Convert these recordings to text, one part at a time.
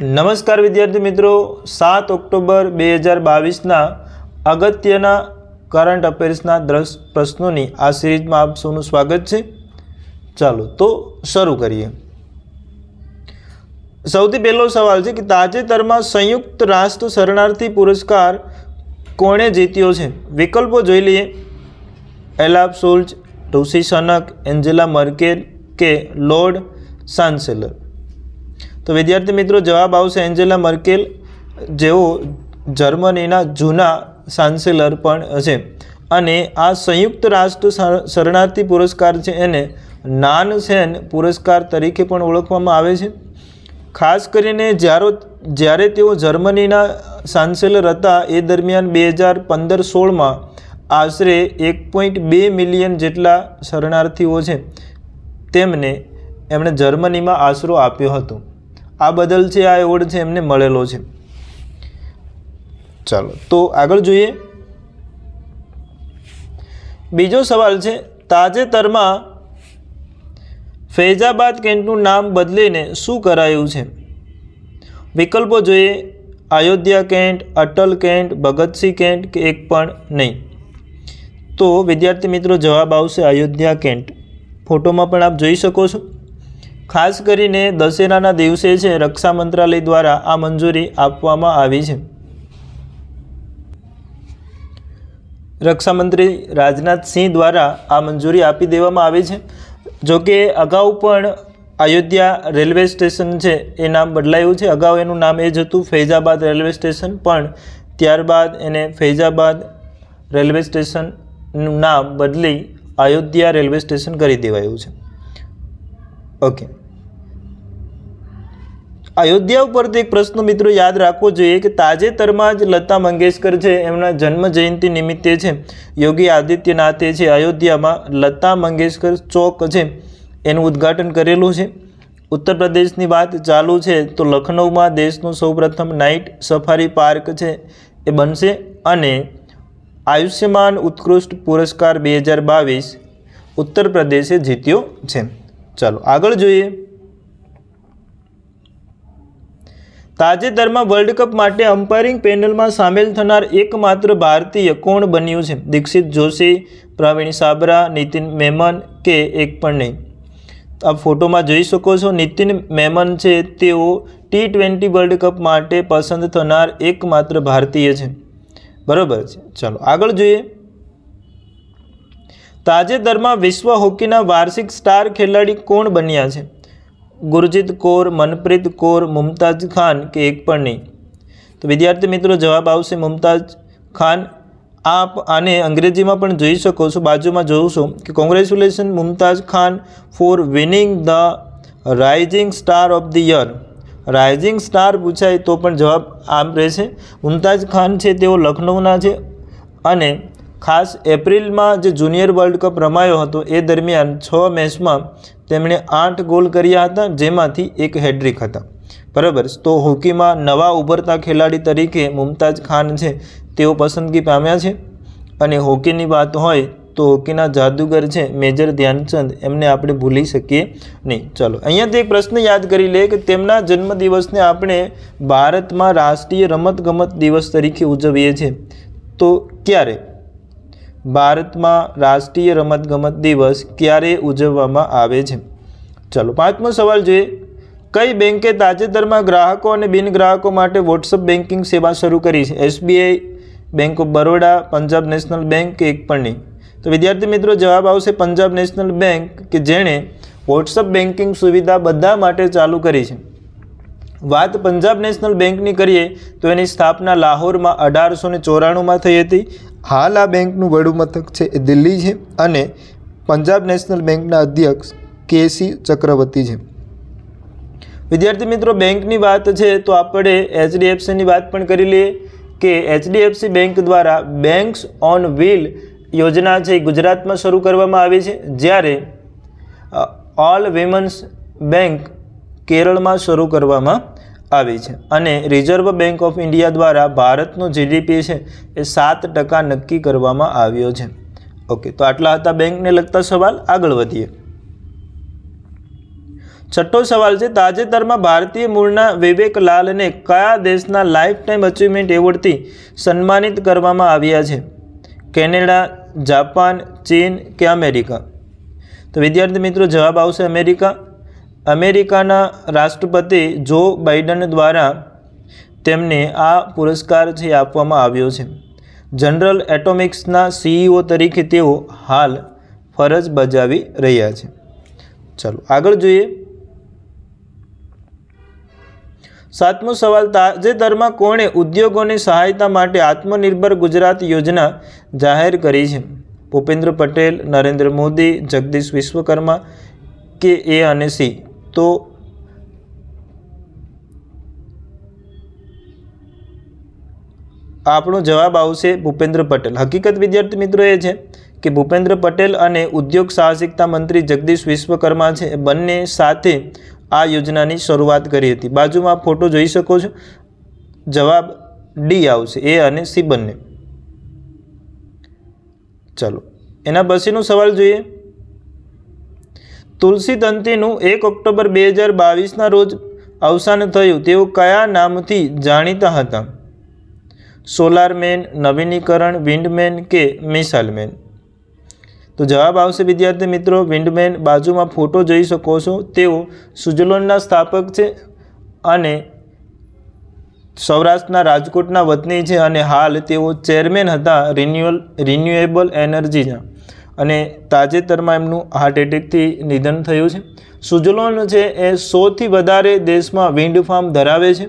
નમસ્કાર વિદ્યાર્થી મિત્રો સાત ઓક્ટોબર બે હજાર બાવીસના અગત્યના કરંટ અફેર્સના દ્રશ પ્રશ્નોની આ સિરીઝમાં આપ સૌનું સ્વાગત છે ચાલો તો શરૂ કરીએ સૌથી પહેલો સવાલ છે કે તાજેતરમાં સંયુક્ત રાષ્ટ્ર શરણાર્થી પુરસ્કાર કોણે જીત્યો છે વિકલ્પો જોઈ લઈએ એલાપ સોલ્જ ટુસી સનક એન્જેલા મર્કેલ કે લોર્ડ ચાન્સેલર તો વિદ્યાર્થી મિત્રો જવાબ આવશે એન્જેલા મર્કેલ જેઓ જર્મનીના જૂના ચાન્સેલર પણ છે અને આ સંયુક્ત રાષ્ટ્ર શરણાર્થી પુરસ્કાર છે એને નાન સેન પુરસ્કાર તરીકે પણ ઓળખવામાં આવે છે ખાસ કરીને જ્યારો જ્યારે તેઓ જર્મનીના ચાન્સેલર હતા એ દરમિયાન બે હજાર પંદર સોળમાં આશરે એક પોઈન્ટ બે મિલિયન જેટલા શરણાર્થીઓ છે તેમને એમણે જર્મનીમાં આશરો આપ્યો હતો આ બદલ છે આ એવોર્ડ છે એમને મળેલો છે ચાલો તો આગળ જોઈએ બીજો સવાલ છે તાજેતરમાં ફૈઝાબાદ કેન્ટનું નામ બદલીને શું કરાયું છે વિકલ્પો જોઈએ Ayodhya cantt Atal cantt Bhagat Singh cantt કે એક પણ નહીં તો વિદ્યાર્થી મિત્રો જવાબ આવશે અયોધ્યા કેન્ટ ફોટોમાં પણ આપ જોઈ શકો છો ખાસ કરીને દશેરાના દિવસે છે રક્ષા મંત્રાલય દ્વારા આ મંજૂરી આપવામાં આવી છે રક્ષામંત્રી રાજનાથસિંહ દ્વારા આ મંજૂરી આપી દેવામાં આવી છે જોકે અગાઉ પણ અયોધ્યા રેલવે સ્ટેશન છે એ નામ બદલાયું છે અગાઉ એનું નામ એ જ હતું ફૈઝાબાદ રેલવે સ્ટેશન પણ ત્યારબાદ એને ફૈઝાબાદ રેલવે સ્ટેશનનું નામ બદલી અયોધ્યા રેલવે સ્ટેશન કરી દેવાયું છે ઓકે અયોધ્યા ઉપરથી એક પ્રશ્ન મિત્રો યાદ રાખવો જોઈએ કે તાજેતરમાં જ લતા મંગેશકર છે એમના જન્મ જયંતિ નિમિત્તે છે યોગી આદિત્યનાથે છે અયોધ્યામાં લતા મંગેશકર ચોક છે એનું ઉદ્ઘાટન કરેલું છે ઉત્તર પ્રદેશની વાત ચાલુ છે તો લખનૌમાં દેશનું સૌપ્રથમ નાઇટ સફારી પાર્ક છે એ બનશે અને આયુષ્યમાન ઉત્કૃષ્ટ પુરસ્કાર બે હજાર બાવીસ ઉત્તર પ્રદેશે જીત્યો છે ચાલો આગળ જોઈએ તાજેતરમાં વર્લ્ડ કપ માટે અમ્પાયરિંગ પેનલમાં સામેલ થનાર એકમાત્ર ભારતીય કોણ બન્યું છે દીક્ષિત જોશી પ્રવીણ સાબરા નીતિન મેમન કે એક પણ નહીં આ ફોટોમાં જોઈ શકો છો નીતિન મેમન છે તેઓ ટી ટ્વેન્ટી વર્લ્ડ કપ માટે પસંદ થનાર એકમાત્ર ભારતીય છે બરાબર છે ચાલો આગળ જોઈએ તાજેતરમાં વિશ્વ હોકીના વાર્ષિક સ્ટાર ખેલાડી કોણ બન્યા છે ગુરજીત કૌર મનપ્રીત કૌર મુમતાજ ખાન કે એક પણ નહીં તો વિદ્યાર્થી મિત્રો જવાબ આવશે મુમતાજ ખાન આપ આને અંગ્રેજીમાં પણ જોઈ શકો છો બાજુમાં જોઉં કે congratulation Mumtaz Khan for winning the rising star of the year rising star પૂછાય તો પણ જવાબ આમ રહેશે મુમતાજ ખાન છે તેઓ લખનૌના છે અને ખાસ એપ્રિલમાં જે જુનિયર વર્લ્ડ કપ રમાયો હતો એ દરમિયાન છ મેચમાં તેમણે આઠ ગોલ કર્યા હતા જેમાંથી એક હેડ્રિક હતા બરાબર તો હોકીમાં નવા ઉભરતા ખેલાડી તરીકે મુમતાજ ખાન છે તેઓ પસંદગી પામ્યા છે અને હોકીની વાત હોય તો હોકીના જાદુગર છે મેજર ધ્યાનચંદ એમને આપણે ભૂલી શકીએ નહીં ચલો અહીંયાથી એક પ્રશ્ન યાદ કરી લે કે તેમના જન્મદિવસને આપણે ભારતમાં રાષ્ટ્રીય રમતગમત દિવસ તરીકે ઉજવીએ છીએ તો ક્યારે ભારતમાં રાષ્ટ્રીય રમતગમત દિવસ ક્યારે ઉજવવામાં આવે છે ચાલો પાંચમો સવાલ જોઈએ કઈ બેંકે તાજેતરમાં ગ્રાહકો અને બિન ગ્રાહકો માટે વોટ્સઅપ બેન્કિંગ સેવા શરૂ કરી છે SBI bank of Baroda Punjab national bank એક પણ નહીં તો વિદ્યાર્થી મિત્રો જવાબ આવશે પંજાબ નેશનલ બેંક કે જેણે વોટ્સઅપ બેન્કિંગ સુવિધા બધા માટે ચાલુ કરી છે વાત પંજાબ નેશનલ બેંકની કરીએ તો એની સ્થાપના લાહોરમાં અઢારસો ચોરાણુંમાં થઈ હતી હાલ આ બેંકનું વડું મથક છે એ દિલ્હી છે અને પંજાબ નેશનલ બેંકના અધ્યક્ષ કેસી ચક્રવર્તી છે વિદ્યાર્થી મિત્રો બેંકની વાત છે તો આપણે એચડીએફસીની વાત પણ કરી લઈએ કે એચડીએફસી બેંક દ્વારા બેંક્સ ઓન વ્હીલ યોજના છે ગુજરાતમાં શરૂ કરવામાં આવી છે જ્યારે ઓલ વિમન્સ બેંક કેરળમાં શરૂ કરવામાં આવી છે અને રિઝર્વ બેંક ઓફ ઇન્ડિયા દ્વારા ભારતનો જીડીપી છે એ સાત ટકા નક્કી કરવામાં આવ્યો છે ઓકે તો આટલા હતા બેંકને લગતા સવાલ આગળ વધીએ છઠ્ઠો સવાલ છે તાજેતરમાં ભારતીય મૂળના વિવેક લાલને કયા દેશના લાઈફ ટાઈમ અચીવમેન્ટ એવોર્ડથી સન્માનિત કરવામાં આવ્યા છે કેનેડા જાપાન ચીન કે અમેરિકા તો વિદ્યાર્થી મિત્રો જવાબ આવશે અમેરિકા અમેરિકાના રાષ્ટ્રપતિ જો બાઇડન દ્વારા તેમને આ પુરસ્કાર છે આપવામાં આવ્યો છે જનરલ એટોમિક્સના સીઈઓ તરીકે તેઓ હાલ ફરજ બજાવી રહ્યા છે ચાલો આગળ જોઈએ સાતમો સવાલ તાજેતરમાં કોણે ઉદ્યોગોની સહાયતા માટે આત્મનિર્ભર ગુજરાત યોજના જાહેર કરી છે ભૂપેન્દ્ર પટેલ નરેન્દ્ર મોદી જગદીશ વિશ્વકર્મા કે એ અને સી તો આપણો જવાબ આવશે ભૂપેન્દ્ર પટેલ હકીકત વિદ્યાર્થી મિત્રો એ છે કે ભૂપેન્દ્ર પટેલ અને ઉદ્યોગ સાહસિકતા મંત્રી જગદીશ વિશ્વકર્મા છે બંને સાથે આ યોજનાની શરૂઆત કરી હતી બાજુમાં ફોટો જોઈ શકો છો જવાબ ડી આવશે એ અને સી બંને ચલો એના પછીનો સવાલ જોઈએ તુલસી તંતીનું એક ઓક્ટોબર બે હજાર બાવીસના રોજ અવસાન થયું તેઓ કયા નામથી જાણીતા હતા સોલારમેન નવીનીકરણ વિન્ડમેન કે મિસાઇલમેન તો જવાબ આવશે વિદ્યાર્થી મિત્રો વિન્ડમેન બાજુમાં ફોટો જોઈ શકો છો તેઓ સુઝલોનના સ્થાપક છે અને સૌરાષ્ટ્રના રાજકોટના વતની છે અને હાલ તેઓ ચેરમેન હતા રિન્યુઅલ રિન્યુએબલ એનર્જીના અને તાજેતરમાં એમનું હાર્ટ એટેકથી નિધન થયું છે સુજલોન છે એ સોથી વધારે દેશમાં વિન્ડ ફાર્મ ધરાવે છે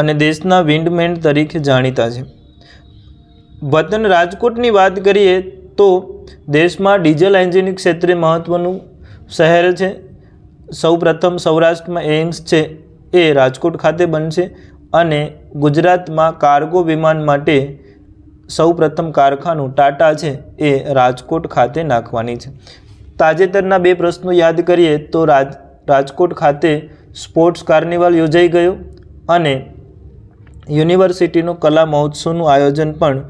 અને દેશના વિન્ડમેન તરીકે જાણીતા છે વતન રાજકોટની વાત કરીએ તો દેશમાં ડીઝલ એન્જિનની ક્ષેત્રે મહત્ત્વનું શહેર છે સૌપ્રથમ સૌરાષ્ટ્રમાં એમ્સ છે એ રાજકોટ ખાતે બનશે અને ગુજરાતમાં કાર્ગો વિમાન માટે સૌપ્રથમ કારખાનું ટાટા છે એ રાજકોટ ખાતે નાખવાની છે તાજેતરના બે પ્રશ્નો યાદ કરીએ તો રાજ રાજકોટ ખાતે સ્પોર્ટ્સ કાર્નિવલ યોજાઈ ગયો અને યુનિવર્સિટીનું કલા મહોત્સવનું આયોજન પણ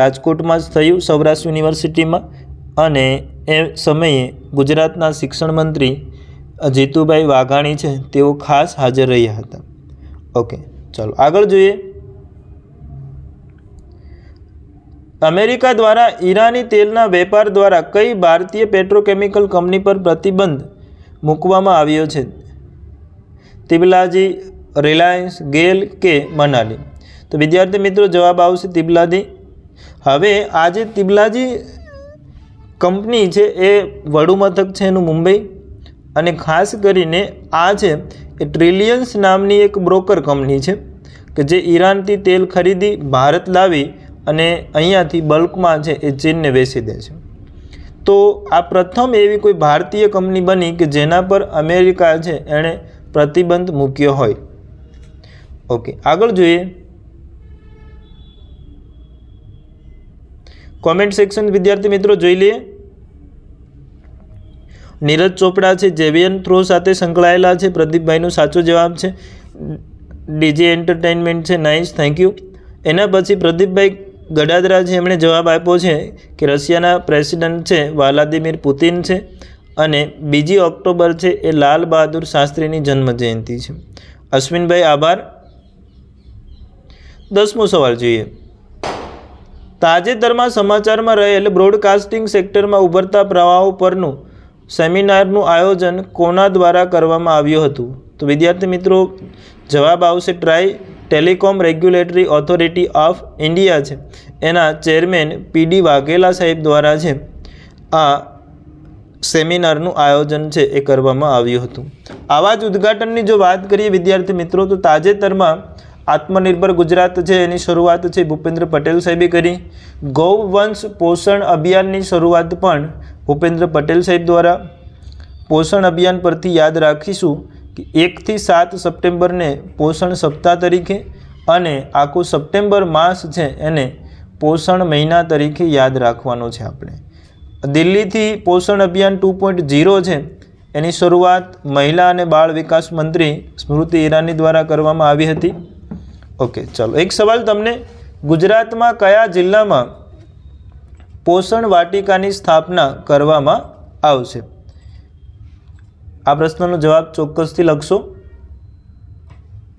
રાજકોટમાં જ થયું સૌરાષ્ટ્ર યુનિવર્સિટીમાં અને એ સમયે ગુજરાતના શિક્ષણ મંત્રી જીતુભાઈ વાઘાણી છે તેઓ ખાસ હાજર રહ્યા હતા ઓકે ચાલો આગળ જોઈએ અમેરિકા દ્વારા ઈરાની તેલના વેપાર દ્વારા કઈ ભારતીય પેટ્રોકેમિકલ કંપની પર પ્રતિબંધ મૂકવામાં આવ્યો છે તિબલાજી રિલાયન્સ ગેલ કે મનાલી તો વિદ્યાર્થી મિત્રો જવાબ આવશે તિબલાજી હવે આજે તિબલાજી કંપની છે એ વડુમથક છે એનું મુંબઈ અને ખાસ કરીને આ છે એ ટ્રિલિયન્સ નામની એક બ્રોકર કંપની છે કે જે ઈરાનથી તેલ ખરીદી ભારત લાવી અને અહીંયાથી બલ્કમાં છે એ ચીનને વેચી દે છે તો આ પ્રથમ એવી કોઈ ભારતીય કંપની બની કે જેના પર અમેરિકા છે એણે પ્રતિબંધ મૂક્યો હોય ઓકે આગળ જોઈએ કોમેન્ટ સેક્શન વિદ્યાર્થી મિત્રો જોઈ લઈએ નીરજ ચોપડા છે જેવિયન થ્રો સાથે સંકળાયેલા છે પ્રદીપભાઈનો સાચો જવાબ છે ડીજે એન્ટરટેનમેન્ટ છે નાઇસ થેન્ક યુ એના પછી પ્રદીપભાઈ ગડાદરા જે એમણે જવાબ આપ્યો છે કે રશિયાના પ્રેસિડેન્ટ છે વ્લાદિમીર પુતિન છે અને બીજી ઓક્ટોબર છે એ લાલ બહાદુર શાસ્ત્રીની જન્મજયંતિ છે અશ્વિનભાઈ આભાર દસમો સવાલ જોઈએ તાજેતરમાં સમાચારમાં રહેલ બ્રોડકાસ્ટિંગ સેક્ટરમાં ઉભરતા પ્રવાહો પરનું સેમિનારનું આયોજન કોના દ્વારા કરવામાં આવ્યું હતું તો વિદ્યાર્થી મિત્રો જવાબ આવશે TRAI telecom regulatory authority of India છે એના ચેરમેન પીડી વાઘેલા સાહેબ દ્વારા છે આ સેમિનારનું આયોજન છે એ કરવામાં આવ્યું હતું આવા જ ઉદ્ઘાટનની જો વાત કરીએ વિદ્યાર્થી મિત્રો તો તાજેતરમાં આત્મનિર્ભર ગુજરાત છે એની શરૂઆત છે ભૂપેન્દ્ર પટેલ સાહેબે કરી ગૌવંશ પોષણ અભિયાનની શરૂઆત પણ ભૂપેન્દ્ર પટેલ સાહેબ દ્વારા પોષણ અભિયાન પરથી યાદ રાખીશું એકથી સાત સપ્ટેમ્બરને પોષણ સપ્તાહ તરીકે અને આખું સપ્ટેમ્બર માસ છે એને પોષણ મહિના તરીકે યાદ રાખવાનો છે આપણે દિલ્હીથી પોષણ અભિયાન ટુ પોઈન્ટ ઝીરો છે એની શરૂઆત મહિલા અને બાળ વિકાસ મંત્રી સ્મૃતિ ઈરાની દ્વારા કરવામાં આવી હતી ઓકે ચલો એક સવાલ તમને ગુજરાતમાં કયા જિલ્લામાં પોષણ વાટિકાની સ્થાપના કરવામાં આવશે આ પ્રશ્નનો જવાબ ચોક્કસથી લખશો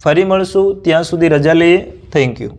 ફરી મળશું ત્યાં સુધી રજા લઈએ થેન્ક યુ